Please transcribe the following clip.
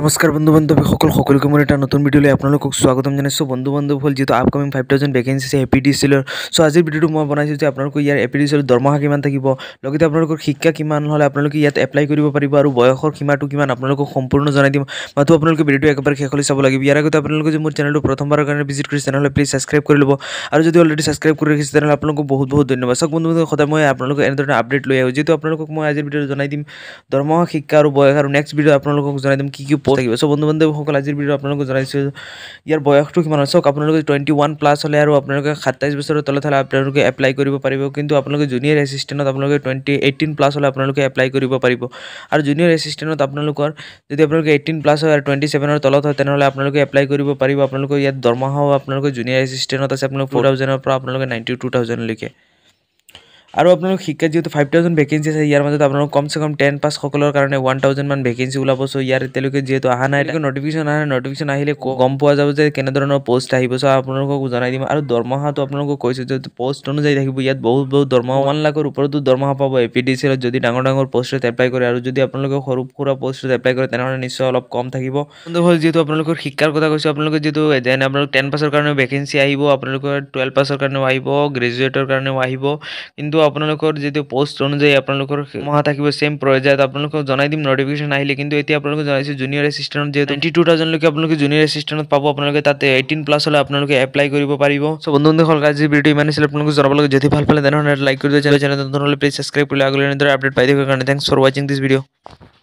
নমস্কাৰ বন্ধু বান্ধৱী সকল সকলোকে মোৰ এটা নতুন ভিডিঅ'লৈ আপোনালোকক স্বাগতম জনাইছোঁ বন্ধু বান্ধৱ হ'ল যিটো আপকামিং ফাইভ থাউজেণ্ড ভেকেঞ্চি আছে এ পি ডি চিলৰ চ' আজিৰ ভিডিঅ'টো মই বনাইছোঁ যে আপোনালোকৰ ইয়াৰ এ পি ডি চিলৰ দৰমহা কিমান থাকিব লগতে আপোনালোকৰ শিক্ষা কিমান হ'লে আপোনালোকে ইয়াত এপ্লাই কৰিব পাৰিব আৰু বয়সৰ সীমাটো কিমান আপোনালোকক সম্পূৰ্ণ জনাই দিম মাথো আপোনালোকে ভিডিঅ'টো একেবাৰে শেষলৈ চাব লাগিব ইয়াৰ আগতে আপোনালোকে যে মোৰ চেনেলটো প্ৰথমবাৰৰ কাৰণে ভিজিট কৰিছে তেনেহ'লে প্লিজ ছাবস্ক্ৰাইব কৰি ল'ব আৰু যদি অলৰেডি ছাবস্ক্ৰাইব কৰি ৰাখিছে তেনেহ'লে আপোনালোকক বহুত বহুত ধন্যবাদ চাওক বন্ধু বান্ধৱ সদায় মই আপোনালোকক এনেধৰণে আপডেট লৈ আহোঁ যিহেতু আপোনালোকক মই আজিৰ ভিডিঅ'টো জনাই দিম দৰমহা শিক্ষা আৰু বয়স আৰু নেক্সট ভিডিঅ' আপোনালোকক জনাই দিম কি কি পষ্ট থাকিব চ' বন্ধু বান্ধৱীসকল আজিৰ ভিডিঅ' আপোনালোকক জনাইছোঁ ইয়াৰ বয়সটো কিমান হয় চাওক আপোনালোকে টুৱেণ্টি ওৱান প্লাছ হ'লে আৰু আপোনালোকে সাতাইছ বছৰৰ তলত হ'লে আপোনালোকে এপ্লাই কৰিব পাৰিব কিন্তু আপোনালোকে জুনিয়ৰ এচিষ্টেণ্টত আপোনালোকে টুৱেণ্টি এইটিন প্লাছ হ'লে আপোনালোকে এপ্লাই কৰিব পাৰিব আৰু জুনিয়ৰ এচিষ্টেণ্টত আপোনালোকৰ যদি আপোনালোকে এইটিন প্লাছ হয় আৰু টুৱেণ্টি ছেভেনৰ তলত হয় তেনেহ'লে আপোনালোকে এপ্লাই কৰিব পাৰিব আপোনালোকৰ ইয়াত দৰমহাও আপোনালোকে জুনিয়ৰ এচিষ্টেণ্টত আছে আপোনালোকে ফ'ৰ থাউজেণ্ডৰ পৰা আপোনালোকে নাইণ্টি টু থাউজেণ্ডলৈকে আৰু আপোনালোক শিক্ষাত যিহেতু ফাইভ থাউজেণ্ড ভেকেঞ্চি আছে ইয়াৰ মাজত আপোনালোক কমচে কম টেন পাছসকলৰ কাৰণে ওৱান থাউজেণ্ডমান ভেকেঞ্চি ওলাব চ' ইয়াৰ এতিয়ালৈকে যিহেতু অহা নাই এতিয়া নটিফিকেশ্যন অহা নাই নটিফিকেশ্যন আহিলে গম পোৱা যাব যে কেনেধৰণৰ পষ্ট আহিব চ' আপোনালোকক জনাই দিম আৰু দৰমহাটো আপোনালোকক কৈছোঁ যে পষ্ট অনুযায়ী থাকিব ইয়াত বহুত বহুত দৰমহা ওৱান লাখৰ ওপৰতো দৰমহা পাব এ পি ডি চিলত যদি ডাঙৰ ডাঙৰ পষ্টত এপ্লাই কৰে আৰু যদি আপোনালোকে সৰু সুৰা পষ্টত এপ্লাই কৰে তেনেহ'লে নিশ্চয় অলপ কম থাকিব বন্ধুসকল যিহেতু আপোনালোকৰ শিক্ষাৰ কথা কৈছোঁ আপোনালোকে যিহেতু দেন আপোনালোক টেন পাছৰ কাৰণেও ভেকেঞ্চি আহিব আপোনালোকৰ টুৱেলভ পাছৰ কাৰণেও আহিব গ্ৰেজুৱেটৰ কাৰণেও আহিব কিন্তু কিন্তু আপোনালোকৰ যিটো পোষ্ট অনুযায়ী আপোনালোকৰ মাহ থাকিব চেম পৰ্যায়ত আপোনালোকক জনাই দিম নটিফিকেশ্যন আহিলে কিন্তু এতিয়া আপোনালোকে জনাইছো জুনিয়ৰ এছিষ্টেণ্ট যিহেতু টুৱেণ্টি টু আপোনালোকে জুনিয়ৰ এছিষ্টেণ্ট পাব আপোনালোকে তাতে এইটিন প্লাছ হ'লে আপোনালোকে এপ্লাই কৰিব পাৰিব চ' বন্ধু বন্ধুসকল আজি ভিডিঅ' ইমানেই আছিল আপোনালোকে জনাব লাগে যদি ভাল পালে তেনেহ'লে লাইক কৰি দিয়ে চেনেল চেনেল প্লিজ ছাবস্ক্ৰাইব কৰিলে আগলৈ এনেদৰে আপডেট পাই থাকিবৰ কাৰণে থেংকছ ফৰ ৱাচিং দিছ ভিডিঅ'